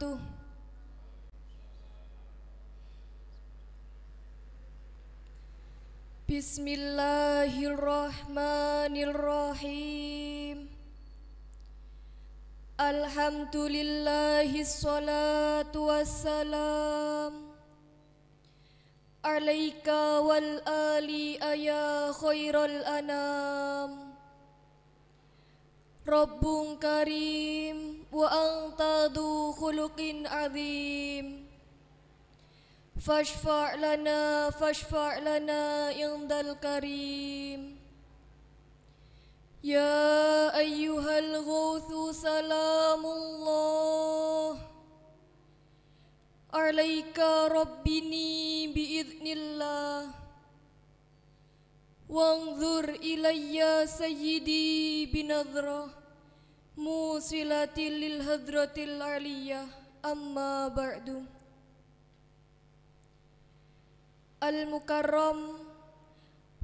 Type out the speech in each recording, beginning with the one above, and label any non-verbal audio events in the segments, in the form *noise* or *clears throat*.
tuh Bismillahirrahmanirrahim Alhamdulillahi salatu wassalam Alaika wal ali ayya khairul anam Rabbung karim وأنت ذو خلق عظيم فاشفع لنا فاشفع لنا عند الكريم يا أيها الغوث سلام الله عليك ربني بإذن الله وانظر إلي سيدي بنظره موصلة للهدرة العلية أما بعد Al-Mukarram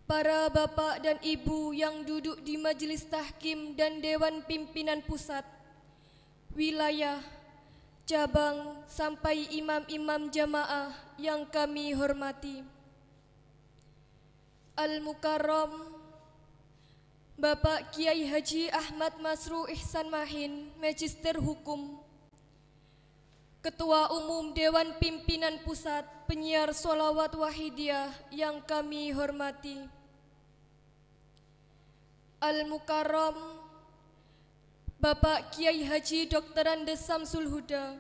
Para bapak dan ibu yang duduk di Majelis Tahkim dan Dewan Pimpinan Pusat Wilayah, cabang sampai imam-imam jamaah yang kami hormati Al-Mukarram Bapak Kiai Haji Ahmad Masru Ihsan Mahin, Magister Hukum, Ketua Umum Dewan Pimpinan Pusat Penyiar Solawat Wahidiyah yang kami hormati, Al-Mukarram, Bapak Kiai Haji Dr. Andes Samsul Huda,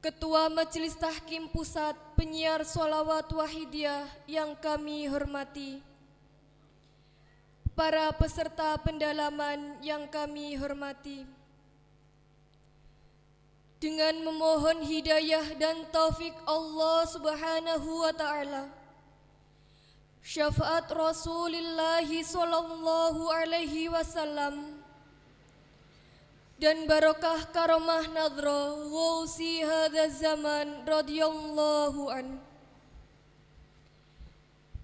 Ketua Majelis Tahkim Pusat Penyiar Solawat Wahidiyah yang kami hormati, para peserta pendalaman yang kami hormati. Dengan memohon hidayah dan taufik Allah Subhanahu wa taala. Syafaat Rasulullah sallallahu alaihi wasallam dan barokah karomah nadra ghusi hadza zaman radhiyallahu anhu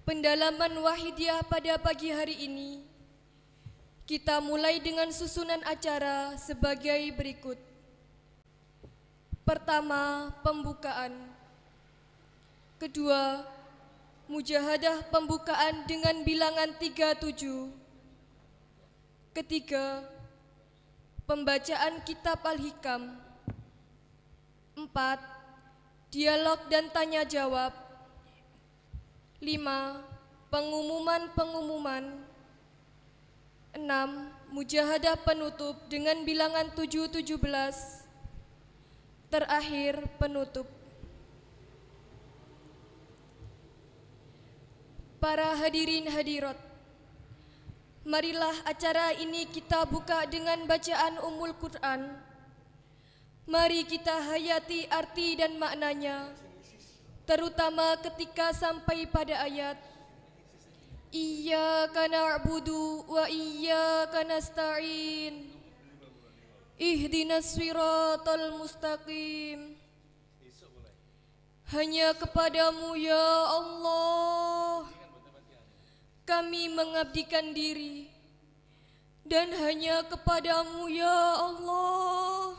Pendalaman Wahidiyah pada pagi hari ini kita mulai dengan susunan acara sebagai berikut. Pertama, pembukaan. Kedua, mujahadah pembukaan dengan bilangan 37. Ketiga, pembacaan kitab Al-Hikam. Empat, dialog dan tanya jawab. 5. Pengumuman-pengumuman 6. Mujahadah penutup dengan bilangan 717 Terakhir penutup Para hadirin hadirat Marilah acara ini kita buka dengan bacaan Ummul Quran Mari kita hayati arti dan maknanya terutama ketika sampai pada ayat Iyyaka na'budu wa iyyaka nasta'in Ihdinas siratal mustaqim Hanya kepadamu ya Allah Kami mengabdikan diri Dan hanya kepadamu ya Allah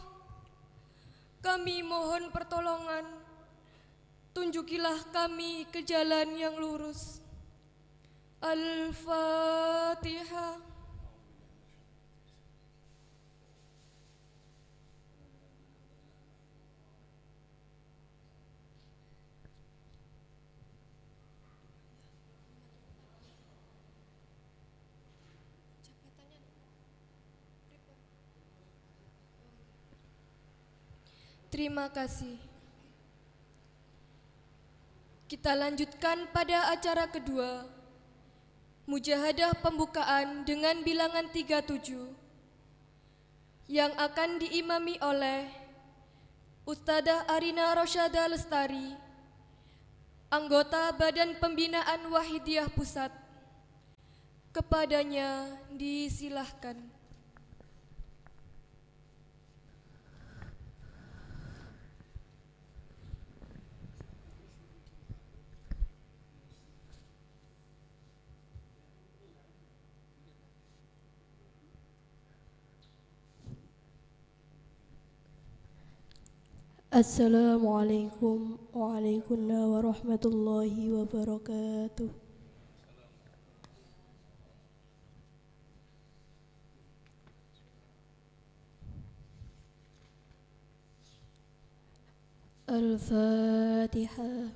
Kami mohon pertolongan tunjukilah kami ke jalan yang lurus. Al-Fatihah. Terima kasih. Kita lanjutkan pada acara kedua, mujahadah pembukaan dengan bilangan 37 yang akan diimami oleh Ustadzah Arina Rosyada Lestari, anggota Badan Pembinaan Wahidiyah Pusat. Kepadanya disilahkan. السلام عليكم وعليكم ورحمة الله وبركاته الفاتحة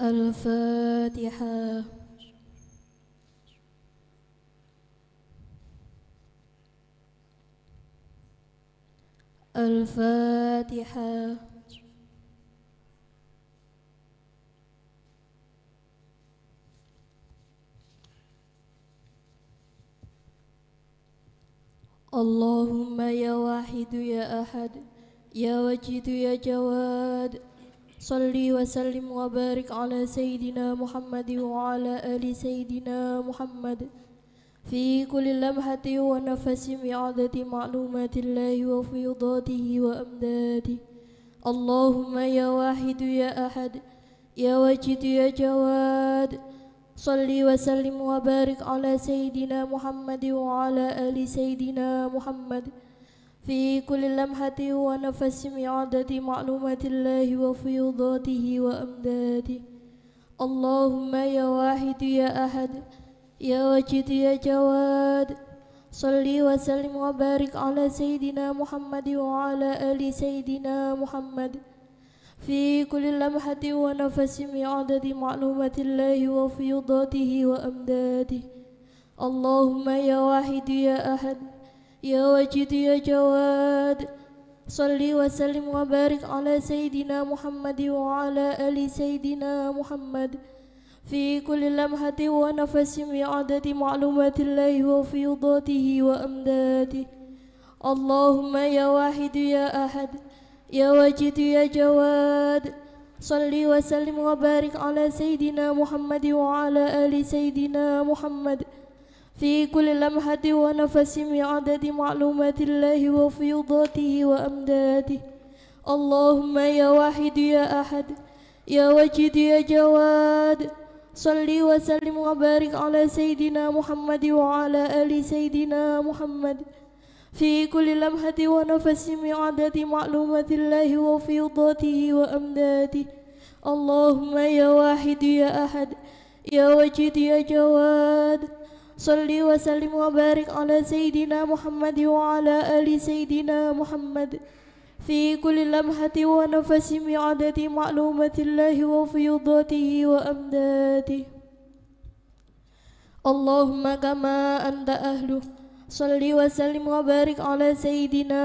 الفاتحة الفاتحة اللهم يا واحد يا أحد يا وجد يا جواد صلي وسلم وبارك على سيدنا محمد وعلى آل سيدنا محمد في كل لمحة ونفس بعدد معلومات الله وفيضاته وأمداده اللهم يا واحد يا أحد يا واجد يا جواد صل وسلم وبارك على سيدنا محمد وعلى آل سيدنا محمد في كل لمحة ونفس بعدد معلومات الله وفيضاته وأمداده اللهم يا واحد يا أحد يا واجد يا جواد صلي وسلم وبارك على سيدنا محمد وعلى آل سيدنا محمد في كل لمحة ونفس بعدد معلومات الله وفيضاته وأمداده اللهم يا واحد يا أحد يا واجد يا جواد صلي وسلم وبارك على سيدنا محمد وعلى آل سيدنا محمد في كل لمحة ونفس بعدد معلومات الله وفيضاته وأمداده اللهم يا واحد يا أحد يا وجد يا جواد صلي وسلم وبارك على سيدنا محمد وعلى آل سيدنا محمد في كل لمحة ونفس بعدد معلومات الله وفيضاته وأمداده اللهم يا واحد يا أحد يا وجد يا جواد صل وسلم وبارك على سيدنا محمد وعلى آل سيدنا محمد في كل لمحة ونفس بعدد معلومات الله وفي ذاته وأمداده اللهم يا واحد يا أحد يا وجيد يا جواد صل وسلم وبارك على سيدنا محمد وعلى آل سيدنا محمد في كل لمحة ونفس بعدد معلومة الله وفيضاته وأمداده اللهم كما أنت أهله صل وسلم وبارك على سيدنا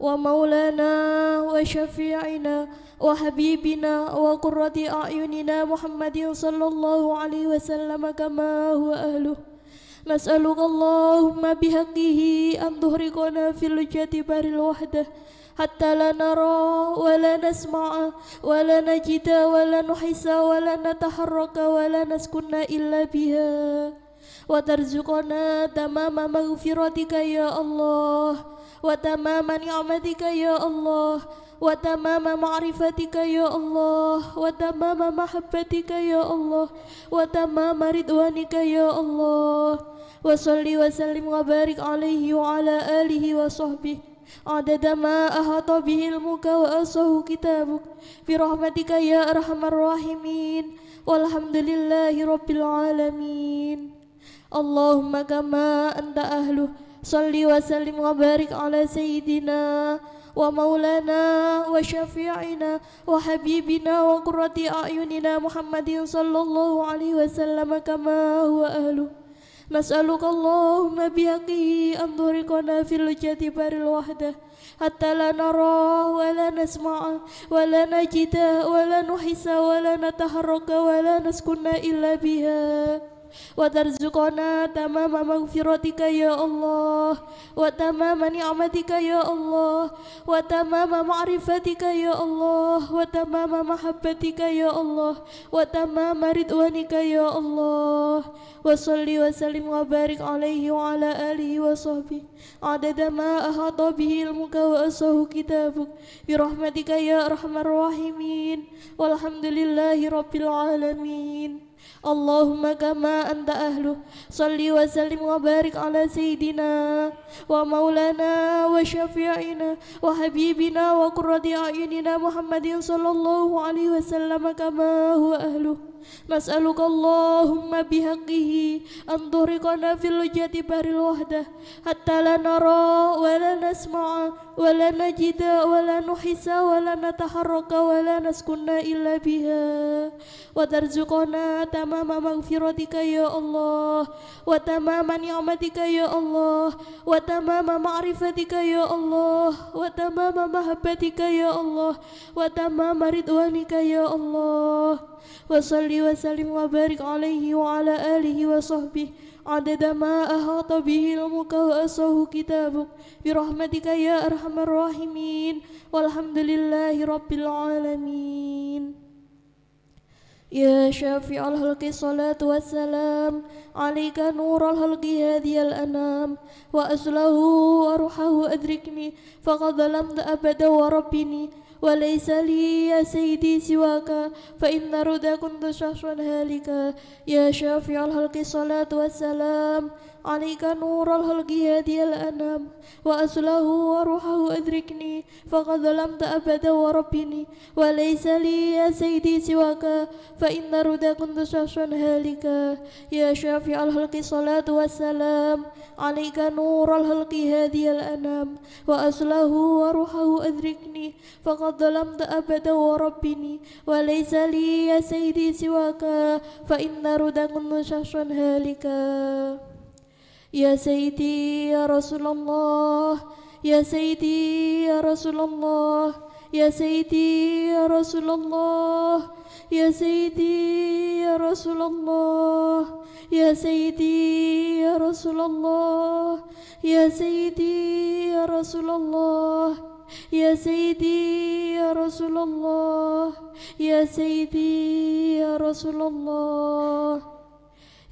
ومولانا وشفيعنا وحبيبنا وقرة أعيننا محمد صلى الله عليه وسلم كما هو أهله نسألك اللهم بحقه أن تهرقنا في لجة بر الوحدة حتى لا نرى ولا نسمع ولا نجد ولا نحس ولا نتحرك ولا نسكن إلا بها وترزقنا تمام مغفرتك يا الله وتمام نعمتك يا الله وتمام معرفتك يا الله وتمام محبتك يا الله وتمام رضوانك يا الله وصلي وسلم وبارك عليه وعلى آله وصحبه عدد ما أحاط به الملك وأوصاه كتابك برحمتك يا أرحم الراحمين والحمد لله رب العالمين اللهم كما أنت أهله صل وسلم وبارك على سيدنا ومولانا وشفيعنا وحبيبنا وقرة أعيننا محمد صلى الله عليه وسلم كما هو أهله Masaluk Allah mabiyaki amduri filu jati baril wahda hatta la nara wa la nasma'a wa la najida wa la nuhisa illa biha wa tarzuqona tamama maghfiratika ya Allah wa tamama ni'matika ya Allah wa tamama ma'rifatika ya Allah wa tamama mahabbatika ya Allah wa tamama ridwanika ya Allah wa salli wa sallim wa barik alaihi wa ala alihi wa sahbihi adada ma ahata bihi ilmuka wa asahu kitabuk bi rahmatika ya arhamar rahimin walhamdulillahi rabbil alamin Allahumma kama anta ahlu Salli wa sallim wa barik ala Sayyidina Wa maulana wa syafi'ina Wa habibina wa kurradi a'inina Muhammadin sallallahu alaihi wasallam kama huwa ahluh نسألك اللهم بحقه أن تهرقنا في لجة بحر الوحدة حتى لا نرى ولا نسمع ولا نجد ولا نحس ولا نتحرك ولا نسكن إلا بها وترزقنا تمام مغفرتك يا الله وتمام نعمتك يا الله وتمام معرفتك يا الله وتمام محبتك يا الله وتمام رضوانك يا الله وصل صل وسلم وبارك عليه وعلى آله وصحبه عدد ما أحاط به علمك وأسعه كتابك برحمتك يا أرحم الراحمين والحمد لله رب العالمين يا شافع الخلق الصلاة والسلام عليك نور الخلق هذه الأنام وأسله وروحه أدركني فقد ظلمت أبدا وربني وليس لي يا سيدي سواك فإن ردا كنت شخصا هالكا يا شافع الخلق الصلاة والسلام عليك نور الخلق هادي الأنام وأصله وروحه أدركني فقد ظلمت أبدا وربني وليس لي يا سيدي سواك فإن ردا كنت شخصا هالكا يا شافع الخلق صلاة والسلام عليك نور الخلق هادي الأنام وأصله وروحه أدركني فقد ظلمت أبدا وربني وليس لي يا سيدي سواك فإن ردا كنت شخصا هالكا Ya Sayyidi Ya Rasulullah Ya Sayyidi Ya Rasulullah Ya Sayyidi Ya Rasulullah Ya Sayyidi Ya Rasulullah Ya Sayyidi Ya Rasulullah Ya Sayyidi Ya Rasulullah Ya Sayyidi Ya Rasulullah Ya Sayyidi Ya Rasulullah ya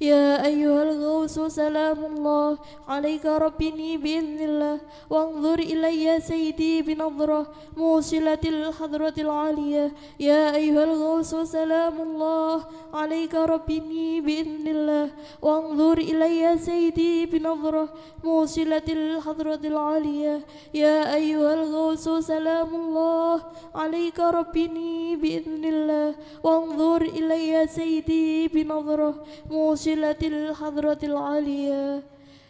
يا أيها الغوث سلام الله عليك ربني بإذن الله وانظر إلي سيدي بنظرة موصلة الحضرة العالية يا أيها الغوث سلام الله عليك ربني بإذن الله وانظر إلي سيدي بنظرة موصلة الحضرة العالية يا أيها الغوث سلام الله عليك ربني بإذن الله وانظر إلي سيدي بنظرة موصلة وسلة الحضرة العالية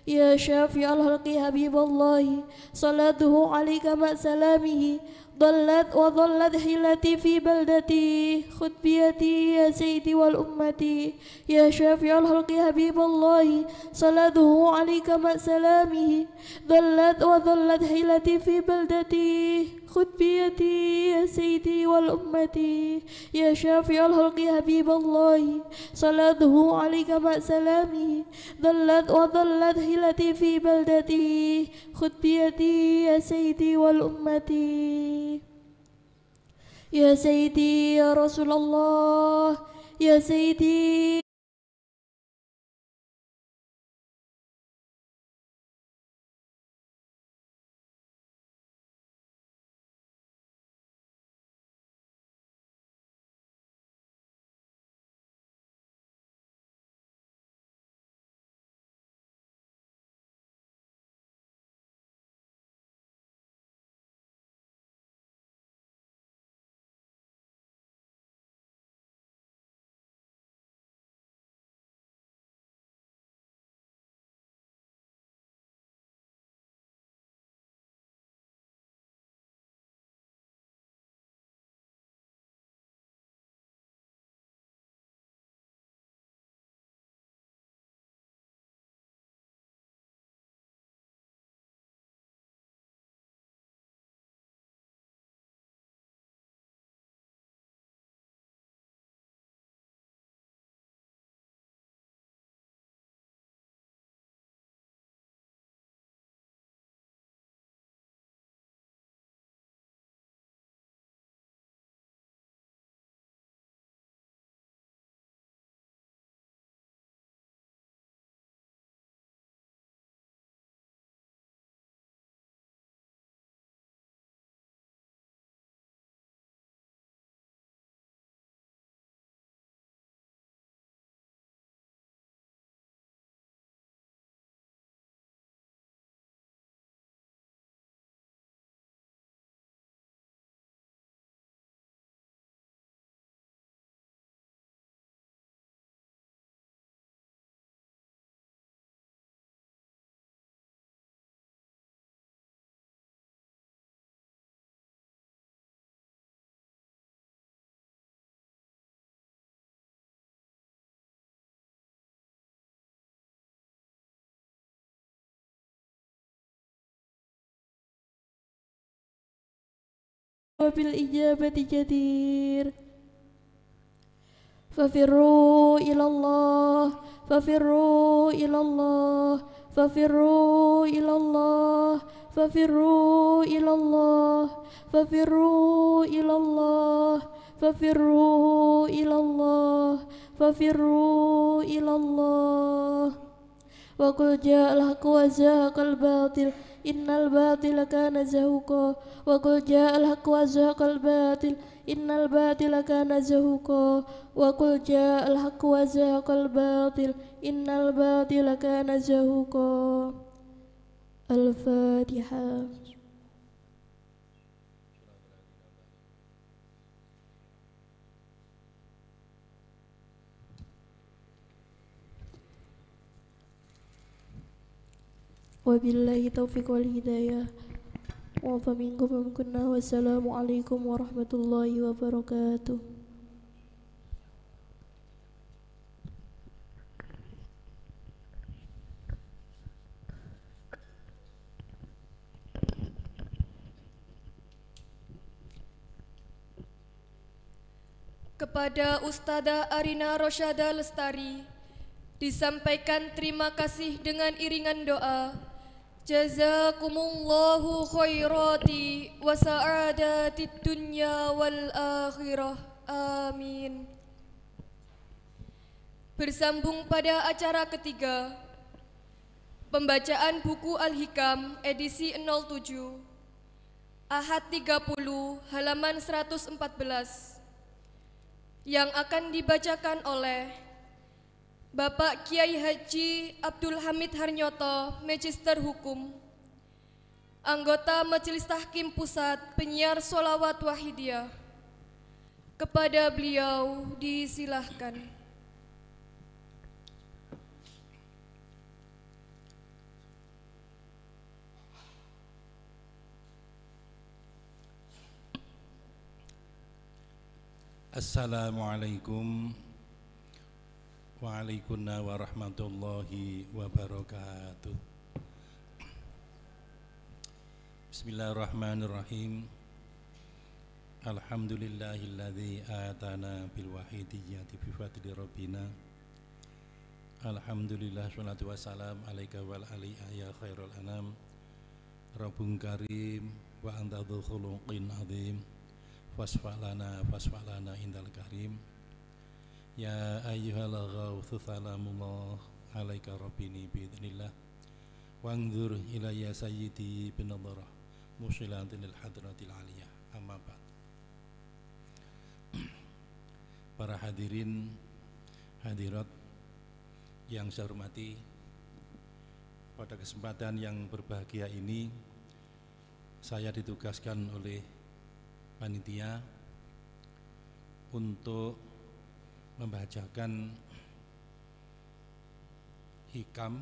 يا شافي الخلق حبيب الله صلاته عليك مع سلامه ضلت وظلت حيلتي في بلدتي خذ بيدي يا سيدي والأمة يا شافي الخلق حبيب الله صلاته عليك مع سلامه ضلت وظلت حيلتي في بلدتي خذ بيدي يا سيدي والأمتي يا شافي الخلق يا حبيب الله صلاته عليك مع سلامي ظلت وظلت هلتي في بلدتي خذ بيدي يا سيدي والأمتي يا سيدي يا رسول الله يا سيدي wabil ijabati jadir Fafirru ilallah Fafirru ilallah Fafirru ilallah Fafirru ilallah Fafirru ilallah Fafirru ilallah Fafirru ilallah Wa qul ja'al haqq wa zahaqal batil innal batila kana zahuqa wa qul ja'al haqqu wa zahaqal batil innal batila kana zahuqa wa qul ja'al haqqu wa zahaqal batil innal batila kana zahuqa al-fatihah Wabillahi taufiq wal hidayah. Wa faminkum kunna wassalamualaikum warahmatullahi wabarakatuh. Kepada Ustada Arina Rosyada Lestari, disampaikan terima kasih dengan iringan doa. Jazakumullahu khairati wa sa'adati dunya wal akhirah. Amin. Bersambung pada acara ketiga, pembacaan buku Al-Hikam edisi 07, Ahad 30, halaman 114, yang akan dibacakan oleh Bapak Kiai Haji Abdul Hamid Harnyoto, Magister Hukum, anggota Majelis Tahkim Pusat Penyiar Solawat Wahidiyah. Kepada beliau disilahkan. Assalamualaikum Waalaikumsalam warahmatullahi wabarakatuh. Bismillahirrahmanirrahim. Alhamdulillahilladzi atana bil wahidiyyati bi fadli rabbina. Alhamdulillah salatu wassalam alaika wal ali ya khairul anam. Rabbun karim wa anta dzul khuluqin azim. fasfalana indal karim. Ya ayyuhal ghawthu salamullah alaika rabbini bi'idnillah Wangdur ilayya sayyidi bin Mushilatin al-hadratil aliyah Amma ba'd *clears throat* Para hadirin Hadirat Yang saya hormati Pada kesempatan yang berbahagia ini Saya ditugaskan oleh Panitia Untuk membacakan hikam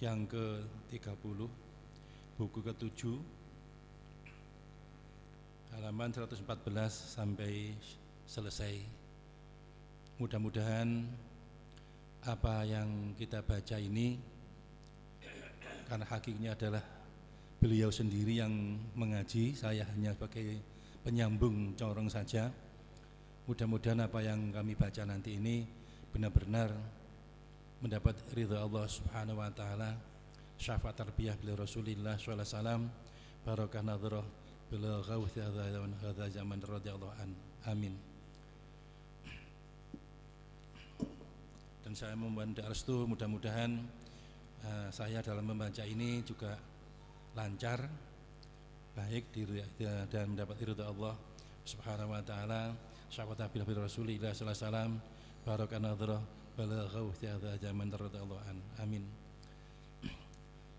yang ke-30 buku ke-7 halaman 114 sampai selesai mudah-mudahan apa yang kita baca ini karena hakiknya adalah beliau sendiri yang mengaji saya hanya sebagai penyambung corong saja. Mudah-mudahan apa yang kami baca nanti ini benar-benar mendapat ridha Allah Subhanahu wa taala, syafaat tarbiyah beliau Rasulullah sallallahu alaihi wasallam, barokah nadhrah beliau gauth hadza zaman radhiyallahu an. Amin. Dan saya memohon restu mudah-mudahan uh, saya dalam membaca ini juga lancar baik dan dapat ridha Allah Subhanahu wa taala. Sahabat Nabi Rasulullah sallallahu alaihi wasallam barakan nadrah balaghaw tiada zaman radhiyallahu an. Amin.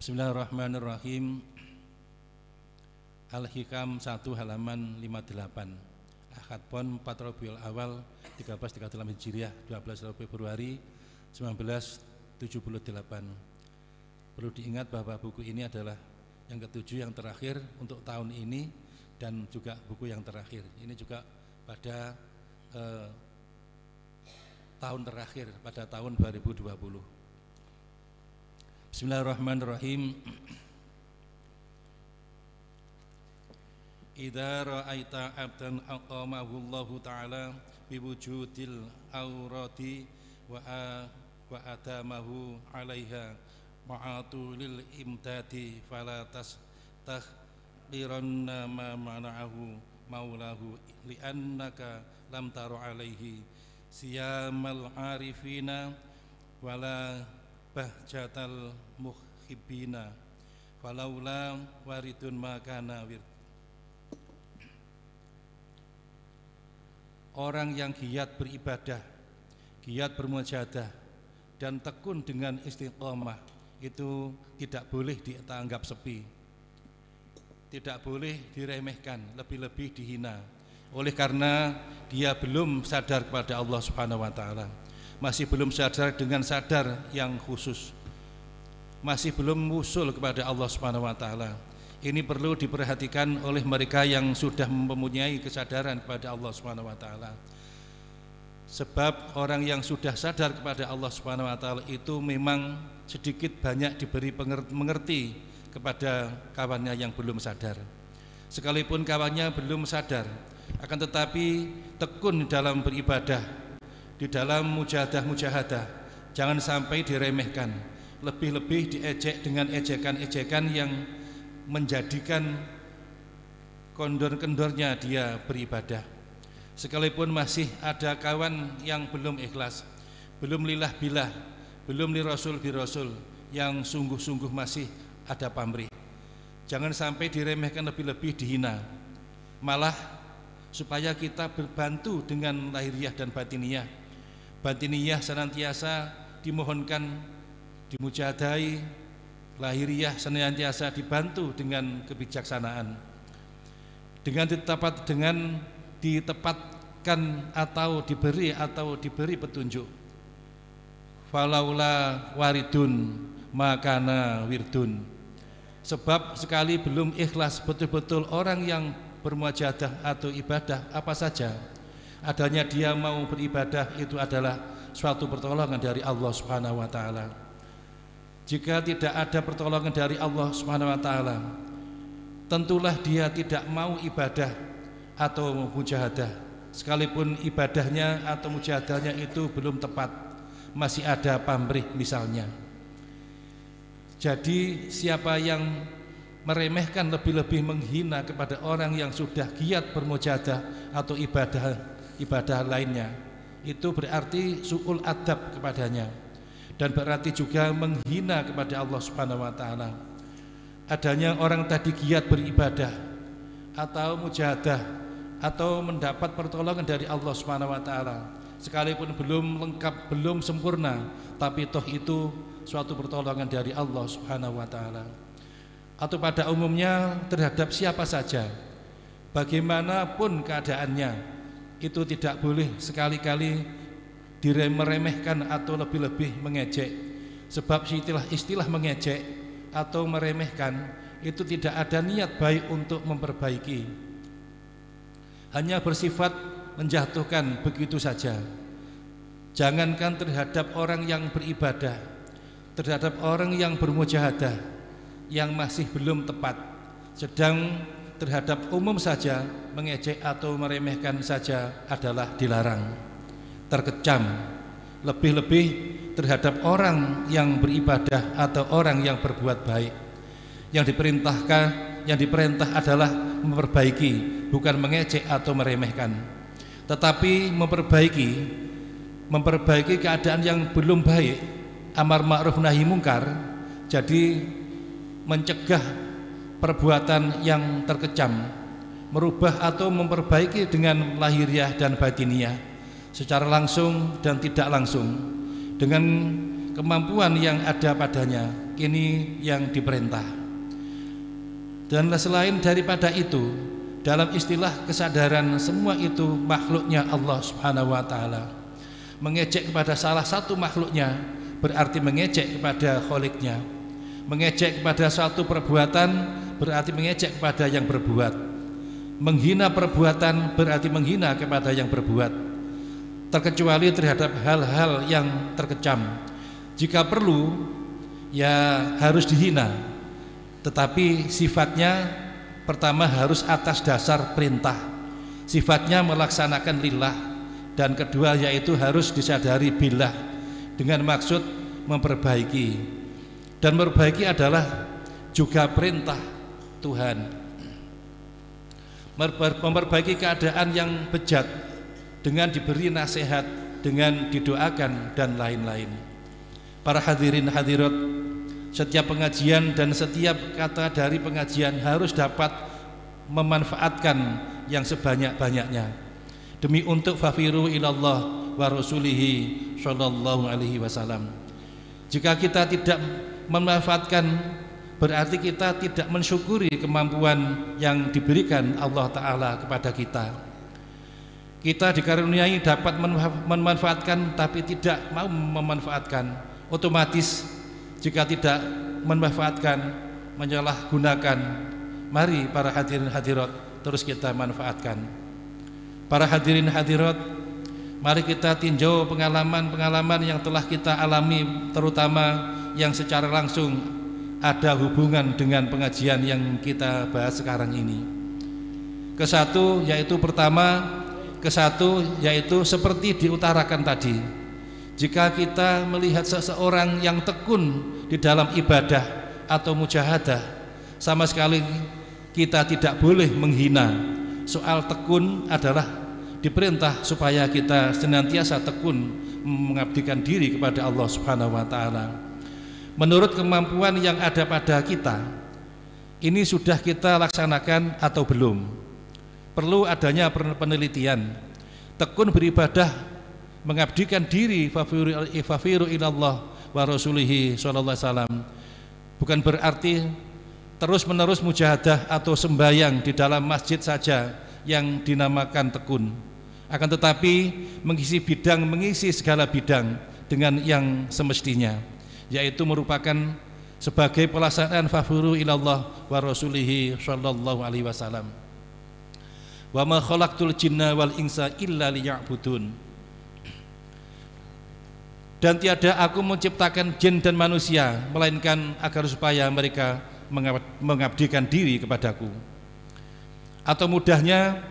Bismillahirrahmanirrahim. Al-Hikam 1 halaman 58. Ahad Pon 4 Rabiul Awal 1336 Hijriah 12 Februari 1978. Perlu diingat bahwa buku ini adalah yang ketujuh yang terakhir untuk tahun ini dan juga buku yang terakhir. Ini juga pada eh, tahun terakhir pada tahun 2020. Bismillahirrahmanirrahim. Idza ra'aita 'abdan aqamahu Allah taala wujudil aurati wa wa atamahu 'alaiha ma'atulil imdadi falatas tahdiranna ma mana'ahu maulahu li'annaka lam taru alaihi siyamal arifina wala bahjatal muhibina falaula waridun makana wird orang yang giat beribadah giat bermujadah dan tekun dengan istiqomah itu tidak boleh dianggap sepi. Tidak boleh diremehkan, lebih-lebih dihina. Oleh karena dia belum sadar kepada Allah Subhanahu wa taala. Masih belum sadar dengan sadar yang khusus. Masih belum musul kepada Allah Subhanahu wa taala. Ini perlu diperhatikan oleh mereka yang sudah mempunyai kesadaran kepada Allah Subhanahu wa taala Sebab orang yang sudah sadar kepada Allah Subhanahu wa taala itu memang sedikit banyak diberi mengerti kepada kawannya yang belum sadar. Sekalipun kawannya belum sadar, akan tetapi tekun dalam beribadah, di dalam mujahadah-mujahadah, jangan sampai diremehkan, lebih-lebih diejek dengan ejekan-ejekan yang menjadikan kondor-kendornya dia beribadah. Sekalipun masih ada kawan yang belum ikhlas, belum lillah bilah, belum li rasul bi rasul yang sungguh-sungguh masih ada pamrih. Jangan sampai diremehkan lebih-lebih dihina. Malah supaya kita berbantu dengan lahiriah dan batiniah. Batiniah senantiasa dimohonkan dimujadai, lahiriah senantiasa dibantu dengan kebijaksanaan. Dengan tetap dengan ditepatkan atau diberi atau diberi petunjuk falaula waridun makana wirdun sebab sekali belum ikhlas betul-betul orang yang bermuajadah atau ibadah apa saja adanya dia mau beribadah itu adalah suatu pertolongan dari Allah Subhanahu wa taala jika tidak ada pertolongan dari Allah Subhanahu wa taala tentulah dia tidak mau ibadah atau mujahadah sekalipun ibadahnya atau mujahadahnya itu belum tepat masih ada pamrih misalnya jadi siapa yang meremehkan lebih-lebih menghina kepada orang yang sudah giat bermujahadah atau ibadah ibadah lainnya itu berarti suul adab kepadanya dan berarti juga menghina kepada Allah Subhanahu wa taala adanya orang tadi giat beribadah atau mujahadah atau mendapat pertolongan dari Allah Subhanahu wa taala. Sekalipun belum lengkap, belum sempurna, tapi toh itu suatu pertolongan dari Allah Subhanahu wa taala. Atau pada umumnya terhadap siapa saja, bagaimanapun keadaannya, itu tidak boleh sekali-kali diremehkan atau lebih-lebih mengejek. Sebab istilah-istilah mengejek atau meremehkan itu tidak ada niat baik untuk memperbaiki hanya bersifat menjatuhkan begitu saja. Jangankan terhadap orang yang beribadah, terhadap orang yang bermujahadah yang masih belum tepat, sedang terhadap umum saja mengejek atau meremehkan saja adalah dilarang, terkecam, lebih-lebih terhadap orang yang beribadah atau orang yang berbuat baik. Yang diperintahkan, yang diperintah adalah memperbaiki bukan mengecek atau meremehkan tetapi memperbaiki memperbaiki keadaan yang belum baik amar ma'ruf nahi mungkar jadi mencegah perbuatan yang terkecam merubah atau memperbaiki dengan lahiriah dan batiniah secara langsung dan tidak langsung dengan kemampuan yang ada padanya kini yang diperintah dan selain daripada itu dalam istilah kesadaran semua itu makhluknya Allah Subhanahu wa taala. Mengejek kepada salah satu makhluknya berarti mengejek kepada kholiknya. Mengejek kepada satu perbuatan berarti mengejek kepada yang berbuat. Menghina perbuatan berarti menghina kepada yang berbuat. Terkecuali terhadap hal-hal yang terkecam. Jika perlu ya harus dihina. Tetapi sifatnya Pertama harus atas dasar perintah Sifatnya melaksanakan lillah Dan kedua yaitu harus disadari billah Dengan maksud memperbaiki Dan memperbaiki adalah juga perintah Tuhan Memperbaiki keadaan yang bejat Dengan diberi nasihat Dengan didoakan dan lain-lain Para hadirin hadirat setiap pengajian dan setiap kata dari pengajian harus dapat memanfaatkan yang sebanyak-banyaknya. Demi untuk fafiru ilallah wa rasulihi sallallahu alaihi wasallam. Jika kita tidak memanfaatkan berarti kita tidak mensyukuri kemampuan yang diberikan Allah taala kepada kita. Kita dikaruniai dapat memanfaatkan tapi tidak mau memanfaatkan. Otomatis jika tidak memanfaatkan menyalahgunakan mari para hadirin hadirat terus kita manfaatkan para hadirin hadirat mari kita tinjau pengalaman-pengalaman yang telah kita alami terutama yang secara langsung ada hubungan dengan pengajian yang kita bahas sekarang ini kesatu yaitu pertama kesatu yaitu seperti diutarakan tadi jika kita melihat seseorang yang tekun di dalam ibadah atau mujahadah, sama sekali kita tidak boleh menghina. Soal tekun adalah diperintah supaya kita senantiasa tekun mengabdikan diri kepada Allah Subhanahu wa taala. Menurut kemampuan yang ada pada kita, ini sudah kita laksanakan atau belum? Perlu adanya penelitian. Tekun beribadah mengabdikan diri fafiru ilallah wa rasulihi sallallahu alaihi wasallam bukan berarti terus-menerus mujahadah atau sembahyang di dalam masjid saja yang dinamakan tekun akan tetapi mengisi bidang mengisi segala bidang dengan yang semestinya yaitu merupakan sebagai pelaksanaan fafiru ilallah wa rasulihi sallallahu alaihi wasallam wa ma khalaqtul jinna wal insa illa liya'budun dan tiada aku menciptakan jin dan manusia melainkan agar supaya mereka mengabdikan diri kepadaku atau mudahnya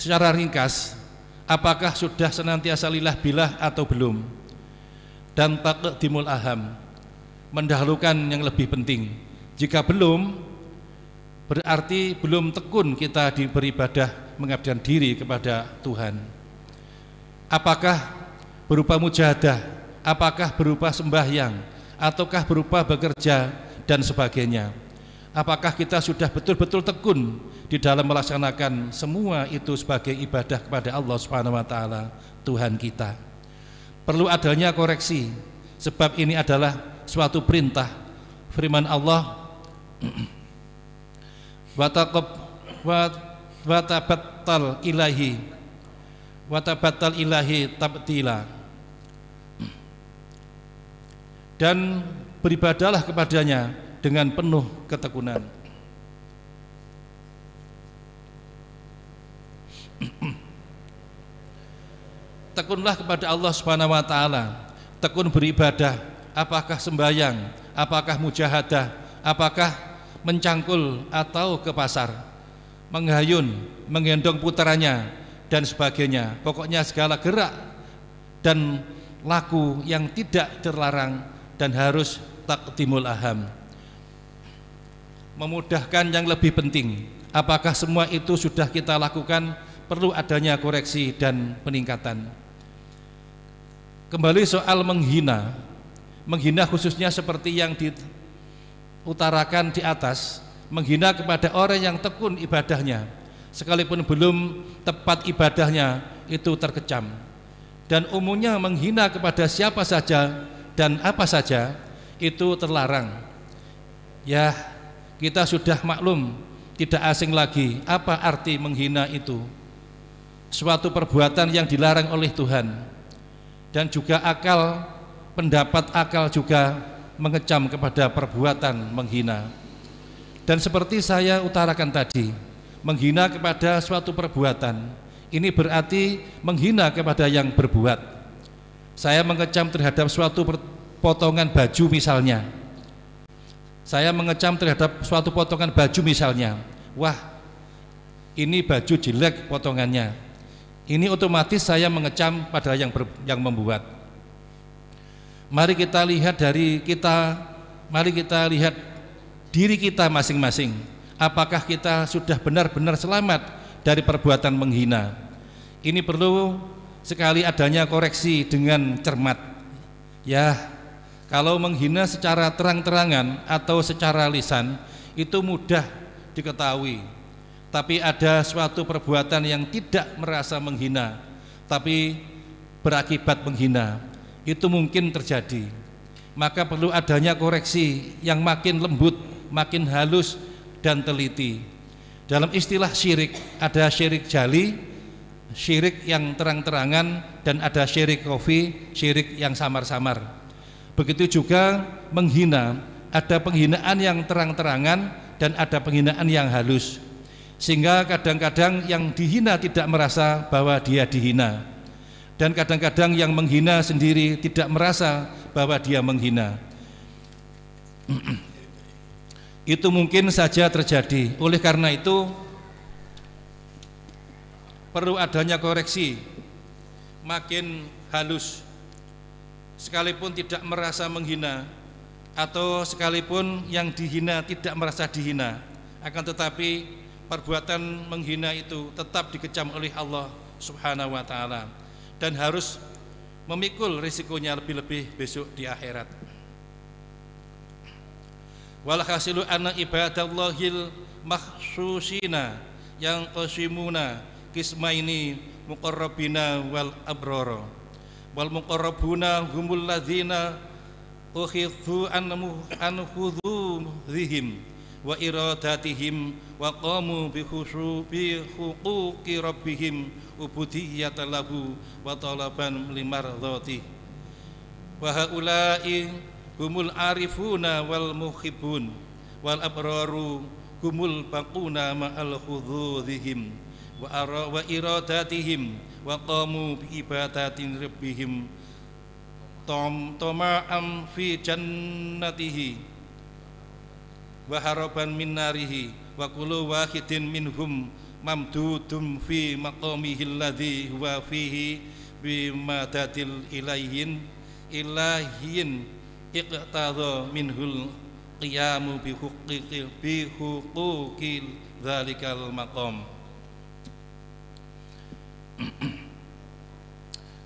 secara ringkas apakah sudah senantiasa lillah bilah atau belum dan dimul aham mendahulukan yang lebih penting jika belum berarti belum tekun kita diberibadah mengabdikan diri kepada Tuhan apakah berupa mujahadah apakah berupa sembahyang ataukah berupa bekerja dan sebagainya apakah kita sudah betul-betul tekun di dalam melaksanakan semua itu sebagai ibadah kepada Allah Subhanahu wa taala, Tuhan kita. Perlu adanya koreksi sebab ini adalah suatu perintah firman Allah *clears throat* wataqab wa ilahi wa ilahi tabtila dan beribadalah kepadanya dengan penuh ketekunan. *clears throat* Tekunlah kepada Allah Subhanahu wa taala. Tekun beribadah, apakah sembahyang, apakah mujahadah, apakah mencangkul atau ke pasar, menghayun, menggendong putranya, dan sebagainya. Pokoknya segala gerak dan laku yang tidak terlarang dan harus takdimul aham memudahkan yang lebih penting apakah semua itu sudah kita lakukan perlu adanya koreksi dan peningkatan kembali soal menghina menghina khususnya seperti yang diutarakan di atas menghina kepada orang yang tekun ibadahnya sekalipun belum tepat ibadahnya itu terkecam dan umumnya menghina kepada siapa saja dan apa saja itu terlarang. Ya, kita sudah maklum, tidak asing lagi apa arti menghina itu. Suatu perbuatan yang dilarang oleh Tuhan. Dan juga akal, pendapat akal juga mengecam kepada perbuatan menghina. Dan seperti saya utarakan tadi, menghina kepada suatu perbuatan, ini berarti menghina kepada yang berbuat saya mengecam terhadap suatu potongan baju misalnya. Saya mengecam terhadap suatu potongan baju misalnya. Wah, ini baju jelek potongannya. Ini otomatis saya mengecam pada yang ber, yang membuat. Mari kita lihat dari kita, mari kita lihat diri kita masing-masing. Apakah kita sudah benar-benar selamat dari perbuatan menghina? Ini perlu sekali adanya koreksi dengan cermat. Ya, kalau menghina secara terang-terangan atau secara lisan itu mudah diketahui. Tapi ada suatu perbuatan yang tidak merasa menghina, tapi berakibat menghina. Itu mungkin terjadi. Maka perlu adanya koreksi yang makin lembut, makin halus dan teliti. Dalam istilah syirik ada syirik jali, syirik yang terang-terangan dan ada syirik kofi, syirik yang samar-samar. Begitu juga menghina, ada penghinaan yang terang-terangan dan ada penghinaan yang halus. Sehingga kadang-kadang yang dihina tidak merasa bahwa dia dihina. Dan kadang-kadang yang menghina sendiri tidak merasa bahwa dia menghina. *clears throat* Itu mungkin saja terjadi. Oleh karena itu, perlu adanya koreksi makin halus sekalipun tidak merasa menghina atau sekalipun yang dihina tidak merasa dihina akan tetapi perbuatan menghina itu tetap dikecam oleh Allah Subhanahu wa taala dan harus memikul risikonya lebih-lebih besok di akhirat walhasilu anna ibadallahil makhsusina yang qasimuna Kisma ini muqarrabina wal abroro, wal muqarrabuna humul ladzina ukhidhu anhu zhim, wa iradatihim wa qamu bi khushubi huquqi rabbihim ubudiyyata lahu wa talaban limardhati wa haula'i humul arifuna wal muhibun wal abraru humul baquna ma'al khudhudhihim wa ara wa iradatihim wa qamu bi ibadatin rabbihim tom toma'am fi jannatihi wa haraban min narihi wa kullu wahidin minhum mamdudum fi maqamihi alladhi huwa fihi bimadatil ilaihin ilahin iqtadha minhul qiyamu bi huquqil dzalikal maqam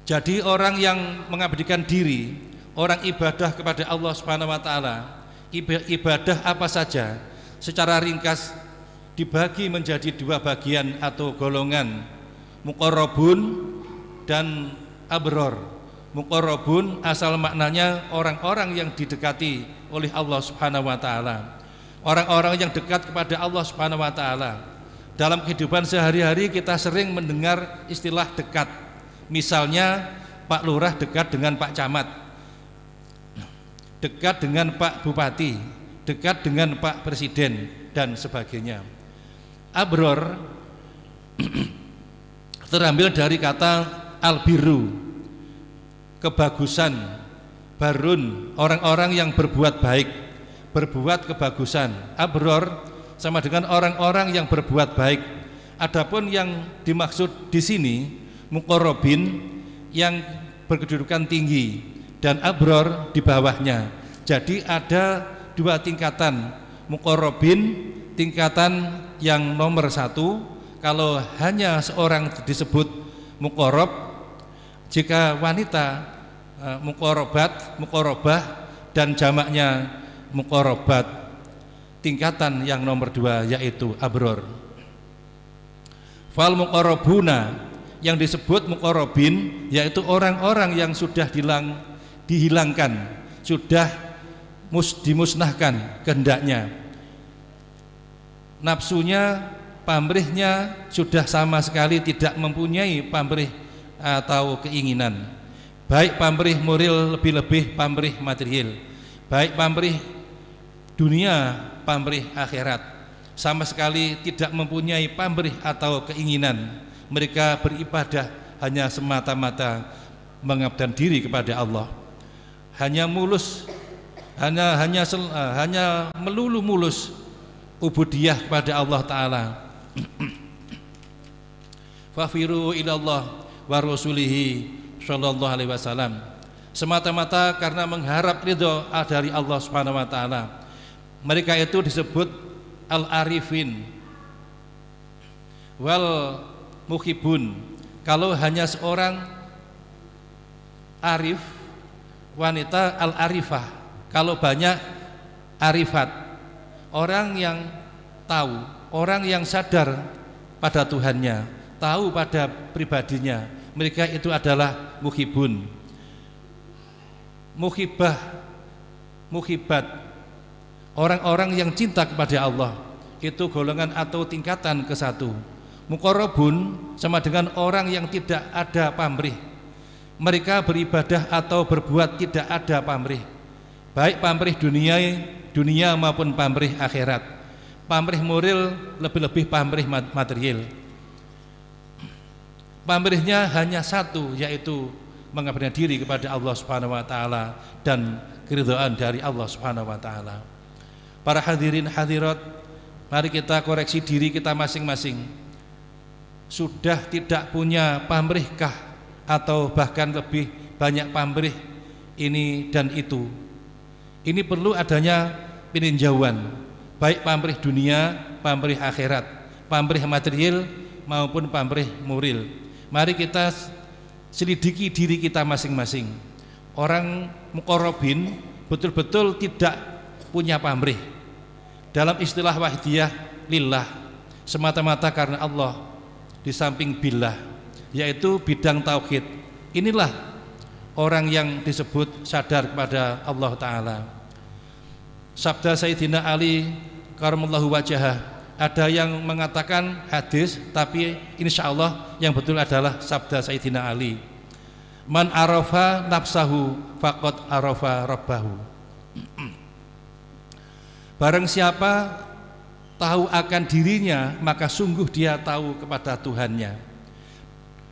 jadi orang yang mengabdikan diri, orang ibadah kepada Allah Subhanahu wa taala, ibadah apa saja secara ringkas dibagi menjadi dua bagian atau golongan, mukorobun dan abror. Mukorobun asal maknanya orang-orang yang didekati oleh Allah Subhanahu wa taala. Orang-orang yang dekat kepada Allah Subhanahu wa taala dalam kehidupan sehari-hari kita sering mendengar istilah dekat. Misalnya Pak Lurah dekat dengan Pak Camat, dekat dengan Pak Bupati, dekat dengan Pak Presiden dan sebagainya. Abror *clears throat* terambil dari kata albiru, kebagusan, barun, orang-orang yang berbuat baik, berbuat kebagusan. Abror sama dengan orang-orang yang berbuat baik. Adapun yang dimaksud di sini mukorobin yang berkedudukan tinggi dan abror di bawahnya. Jadi ada dua tingkatan mukorobin tingkatan yang nomor satu kalau hanya seorang disebut mukorob jika wanita eh, mukorobat, mukorobah dan jamaknya mukorobat tingkatan yang nomor dua yaitu abror fal mukorobuna yang disebut mukorobin yaitu orang-orang yang sudah dilang, dihilangkan sudah mus, dimusnahkan kehendaknya nafsunya pamrihnya sudah sama sekali tidak mempunyai pamrih atau keinginan baik pamrih muril lebih-lebih pamrih material baik pamrih dunia pamrih akhirat sama sekali tidak mempunyai pamrih atau keinginan mereka beribadah hanya semata-mata mengabdan diri kepada Allah hanya mulus hanya hanya eh, hanya melulu mulus ubudiyah kepada Allah taala *clears throat* fafiru ilallah wa rasulihi sallallahu alaihi wasallam semata-mata karena mengharap ridho dari Allah Subhanahu wa taala mereka itu disebut al-arifin wal muhibun kalau hanya seorang arif wanita al-arifah kalau banyak arifat orang yang tahu orang yang sadar pada Tuhannya tahu pada pribadinya mereka itu adalah muhibun muhibah muhibat Orang-orang yang cinta kepada Allah itu golongan atau tingkatan ke satu. Mukorobun sama dengan orang yang tidak ada pamrih. Mereka beribadah atau berbuat tidak ada pamrih. Baik pamrih dunia, dunia maupun pamrih akhirat. Pamrih moral lebih-lebih pamrih material. Pamrihnya hanya satu yaitu mengabdikan diri kepada Allah Subhanahu wa taala dan keridhaan dari Allah Subhanahu wa taala para hadirin hadirat, mari kita koreksi diri kita masing-masing. Sudah tidak punya pamrihkah atau bahkan lebih banyak pamrih ini dan itu. Ini perlu adanya peninjauan, baik pamrih dunia, pamrih akhirat, pamrih material maupun pamrih muril. Mari kita selidiki diri kita masing-masing. Orang mukorobin betul-betul tidak punya pamrih dalam istilah wahdiyah lillah semata-mata karena Allah di samping billah yaitu bidang tauhid inilah orang yang disebut sadar kepada Allah taala sabda Sayyidina Ali karamallahu wajah ada yang mengatakan hadis tapi insya Allah yang betul adalah sabda Sayyidina Ali man arafa nafsahu faqad arafa rabbahu Barang siapa tahu akan dirinya, maka sungguh dia tahu kepada Tuhannya.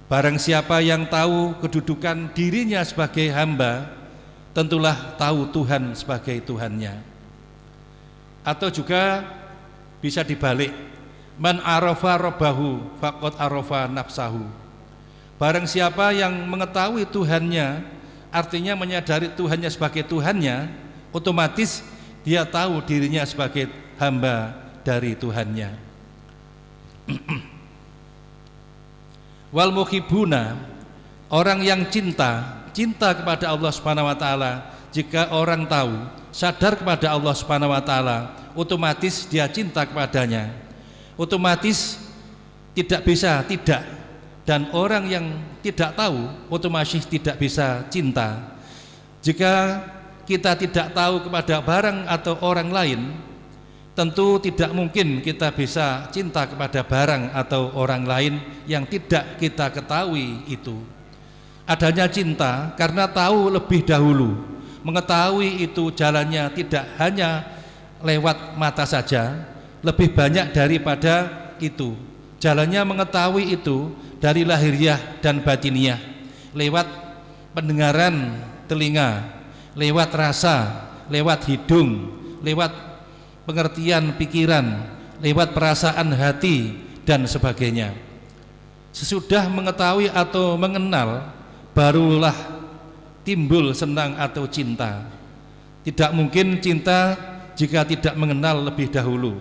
Barang siapa yang tahu kedudukan dirinya sebagai hamba, tentulah tahu Tuhan sebagai Tuhannya. Atau juga bisa dibalik, man arafa robahu fakot arafa nafsahu. Barang siapa yang mengetahui Tuhannya, artinya menyadari Tuhannya sebagai Tuhannya, otomatis dia tahu dirinya sebagai hamba dari Tuhannya. *clears throat* Wal muhibuna orang yang cinta, cinta kepada Allah Subhanahu wa taala. Jika orang tahu, sadar kepada Allah Subhanahu wa taala, otomatis dia cinta kepadanya. Otomatis tidak bisa tidak dan orang yang tidak tahu otomatis tidak bisa cinta. Jika kita tidak tahu kepada barang atau orang lain, tentu tidak mungkin kita bisa cinta kepada barang atau orang lain yang tidak kita ketahui itu. Adanya cinta karena tahu lebih dahulu, mengetahui itu jalannya tidak hanya lewat mata saja, lebih banyak daripada itu. Jalannya mengetahui itu dari lahiriah dan batiniah lewat pendengaran telinga lewat rasa, lewat hidung, lewat pengertian pikiran, lewat perasaan hati dan sebagainya. Sesudah mengetahui atau mengenal barulah timbul senang atau cinta. Tidak mungkin cinta jika tidak mengenal lebih dahulu.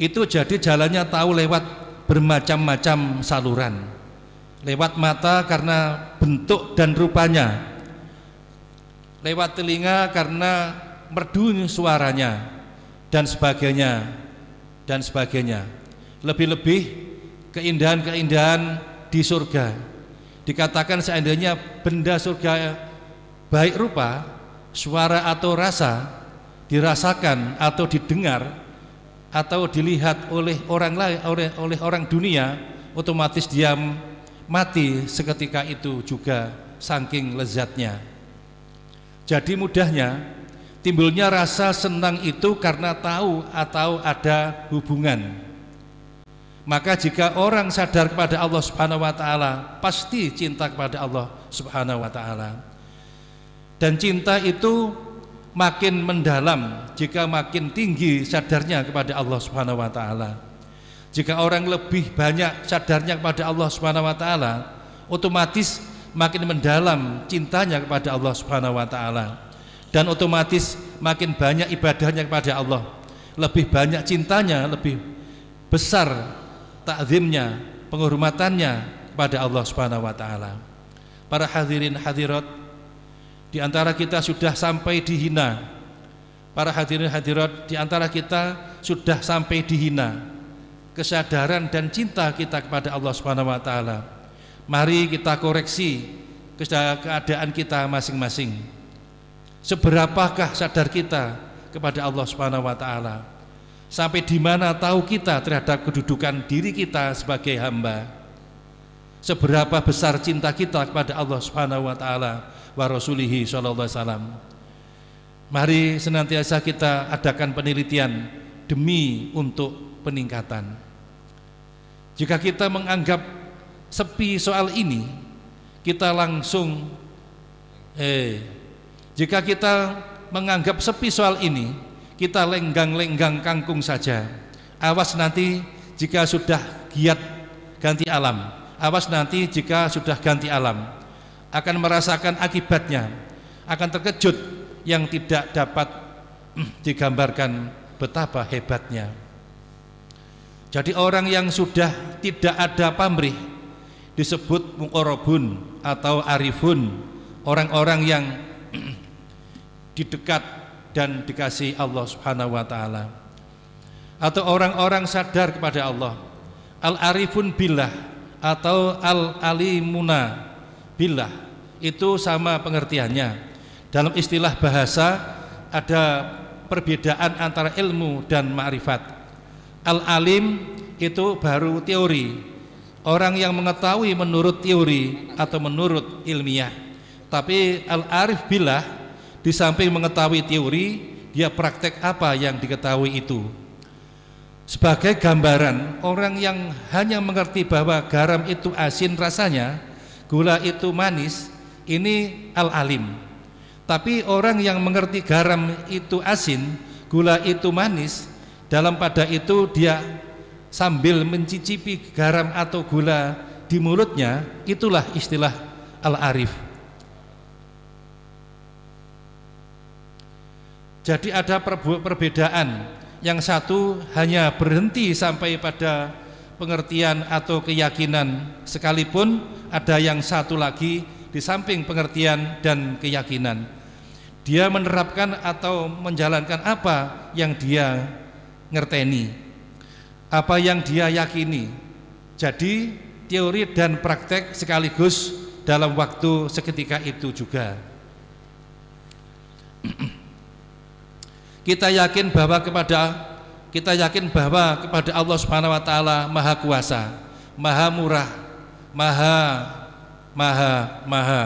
Itu jadi jalannya tahu lewat bermacam-macam saluran. Lewat mata karena bentuk dan rupanya lewat telinga karena merdu suaranya dan sebagainya dan sebagainya. Lebih-lebih keindahan-keindahan di surga. Dikatakan seandainya benda surga baik rupa, suara atau rasa dirasakan atau didengar atau dilihat oleh orang lain oleh, oleh orang dunia otomatis diam mati seketika itu juga saking lezatnya jadi mudahnya timbulnya rasa senang itu karena tahu atau ada hubungan. Maka jika orang sadar kepada Allah Subhanahu wa taala, pasti cinta kepada Allah Subhanahu wa taala. Dan cinta itu makin mendalam jika makin tinggi sadarnya kepada Allah Subhanahu wa taala. Jika orang lebih banyak sadarnya kepada Allah Subhanahu wa taala, otomatis makin mendalam cintanya kepada Allah Subhanahu wa taala dan otomatis makin banyak ibadahnya kepada Allah lebih banyak cintanya lebih besar takzimnya penghormatannya kepada Allah Subhanahu wa taala para hadirin hadirat di antara kita sudah sampai dihina para hadirin hadirat di antara kita sudah sampai dihina kesadaran dan cinta kita kepada Allah Subhanahu wa taala Mari kita koreksi keadaan kita masing-masing. Seberapakah sadar kita kepada Allah Subhanahu wa taala? Sampai di mana tahu kita terhadap kedudukan diri kita sebagai hamba? Seberapa besar cinta kita kepada Allah Subhanahu wa taala wa sallallahu alaihi wasallam? Mari senantiasa kita adakan penelitian demi untuk peningkatan. Jika kita menganggap sepi soal ini, kita langsung eh jika kita menganggap sepi soal ini, kita lenggang-lenggang kangkung saja. Awas nanti jika sudah giat ganti alam. Awas nanti jika sudah ganti alam akan merasakan akibatnya, akan terkejut yang tidak dapat hmm, digambarkan betapa hebatnya. Jadi orang yang sudah tidak ada pamrih disebut mukorobun atau arifun orang-orang yang *clears throat* di dekat dan dikasih Allah Subhanahu wa taala atau orang-orang sadar kepada Allah al-arifun billah atau al-alimuna billah itu sama pengertiannya dalam istilah bahasa ada perbedaan antara ilmu dan ma'rifat al-alim itu baru teori orang yang mengetahui menurut teori atau menurut ilmiah tapi al-arif billah di samping mengetahui teori dia praktek apa yang diketahui itu sebagai gambaran orang yang hanya mengerti bahwa garam itu asin rasanya gula itu manis ini al-alim tapi orang yang mengerti garam itu asin gula itu manis dalam pada itu dia sambil mencicipi garam atau gula di mulutnya itulah istilah al-arif jadi ada perbedaan yang satu hanya berhenti sampai pada pengertian atau keyakinan sekalipun ada yang satu lagi di samping pengertian dan keyakinan dia menerapkan atau menjalankan apa yang dia ngerteni apa yang dia yakini. Jadi teori dan praktek sekaligus dalam waktu seketika itu juga. Kita yakin bahwa kepada kita yakin bahwa kepada Allah Subhanahu wa taala Maha Kuasa, Maha Murah, Maha Maha Maha.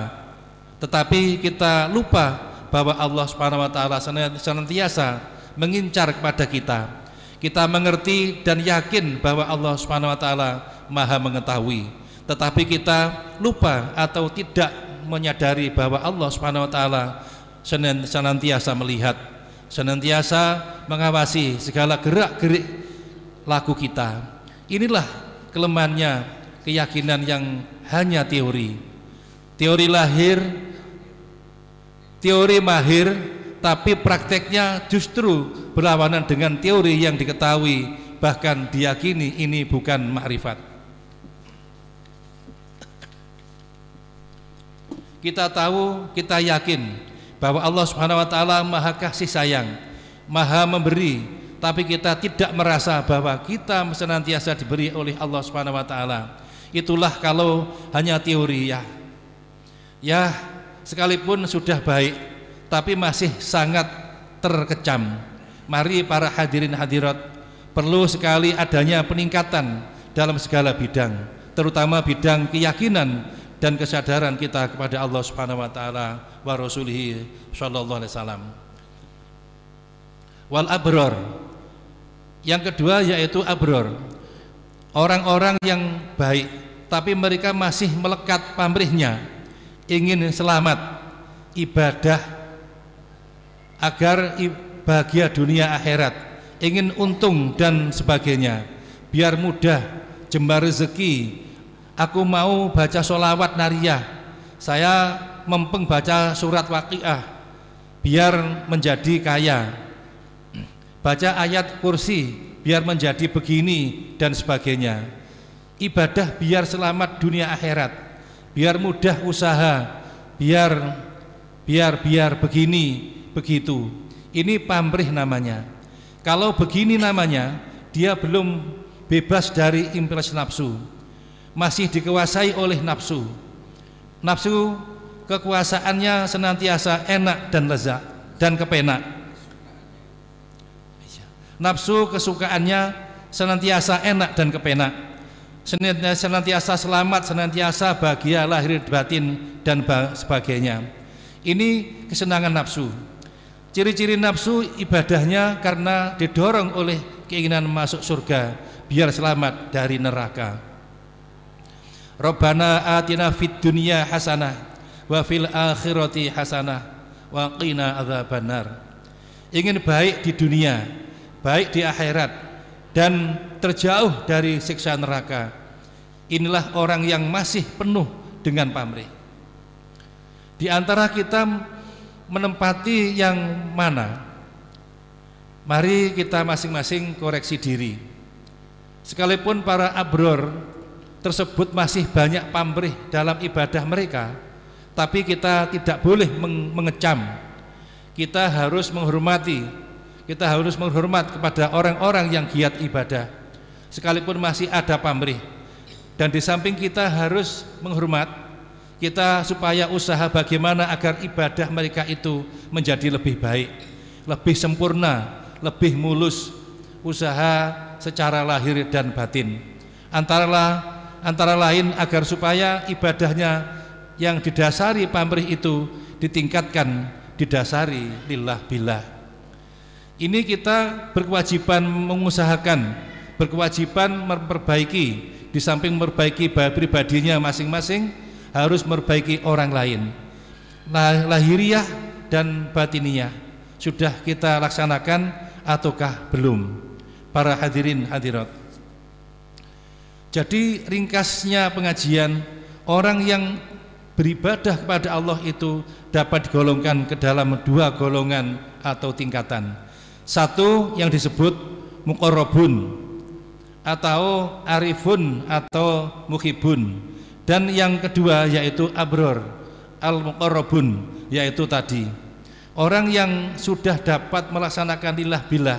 Tetapi kita lupa bahwa Allah Subhanahu wa taala senantiasa mengincar kepada kita kita mengerti dan yakin bahwa Allah Subhanahu wa taala Maha mengetahui. Tetapi kita lupa atau tidak menyadari bahwa Allah Subhanahu wa taala senantiasa melihat, senantiasa mengawasi segala gerak-gerik laku kita. Inilah kelemahannya keyakinan yang hanya teori. Teori lahir, teori mahir, tapi prakteknya justru berlawanan dengan teori yang diketahui bahkan diyakini ini bukan makrifat kita tahu kita yakin bahwa Allah Subhanahu wa taala Maha kasih sayang Maha memberi tapi kita tidak merasa bahwa kita senantiasa diberi oleh Allah Subhanahu wa taala itulah kalau hanya teori ya ya sekalipun sudah baik tapi masih sangat terkecam. Mari para hadirin hadirat, perlu sekali adanya peningkatan dalam segala bidang, terutama bidang keyakinan dan kesadaran kita kepada Allah Subhanahu wa taala wa rasulih sallallahu alaihi wasallam. Wal abror. Yang kedua yaitu abror. Orang-orang yang baik tapi mereka masih melekat pamrihnya ingin selamat ibadah agar bahagia dunia akhirat, ingin untung dan sebagainya. Biar mudah jembar rezeki. Aku mau baca solawat nariyah. Saya mempeng baca surat waqiah biar menjadi kaya. Baca ayat kursi biar menjadi begini dan sebagainya. Ibadah biar selamat dunia akhirat, biar mudah usaha, biar biar biar begini begitu. Ini pamrih namanya. Kalau begini namanya, dia belum bebas dari impres nafsu. Masih dikuasai oleh nafsu. Nafsu kekuasaannya senantiasa enak dan lezat dan kepenak. Nafsu kesukaannya senantiasa enak dan kepenak. Senantiasa selamat, senantiasa bahagia lahir batin dan sebagainya. Ini kesenangan nafsu. Ciri-ciri nafsu ibadahnya karena didorong oleh keinginan masuk surga biar selamat dari neraka. Rabbana atina fid dunya hasanah wa fil akhirati hasanah wa qina adzabannar. Ingin baik di dunia, baik di akhirat dan terjauh dari siksa neraka. Inilah orang yang masih penuh dengan pamrih. Di antara kita menempati yang mana? Mari kita masing-masing koreksi diri. Sekalipun para abror tersebut masih banyak pamrih dalam ibadah mereka, tapi kita tidak boleh mengecam. Kita harus menghormati, kita harus menghormat kepada orang-orang yang giat ibadah, sekalipun masih ada pamrih. Dan di samping kita harus menghormat kita supaya usaha bagaimana agar ibadah mereka itu menjadi lebih baik, lebih sempurna, lebih mulus usaha secara lahir dan batin. Antara antara lain agar supaya ibadahnya yang didasari pamrih itu ditingkatkan, didasari lillah billah. Ini kita berkewajiban mengusahakan, berkewajiban memperbaiki di samping memperbaiki pribadinya masing-masing harus memperbaiki orang lain lahiriah dan batiniah sudah kita laksanakan ataukah belum para hadirin hadirat jadi ringkasnya pengajian orang yang beribadah kepada Allah itu dapat digolongkan ke dalam dua golongan atau tingkatan satu yang disebut mukorobun atau arifun atau muhibun dan yang kedua yaitu abror al-muqarrabun yaitu tadi orang yang sudah dapat melaksanakan lillah billah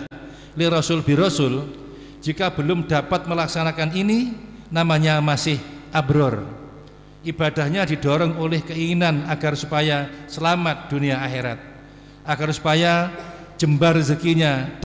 li rasul bi rasul jika belum dapat melaksanakan ini namanya masih abror ibadahnya didorong oleh keinginan agar supaya selamat dunia akhirat agar supaya jembar rezekinya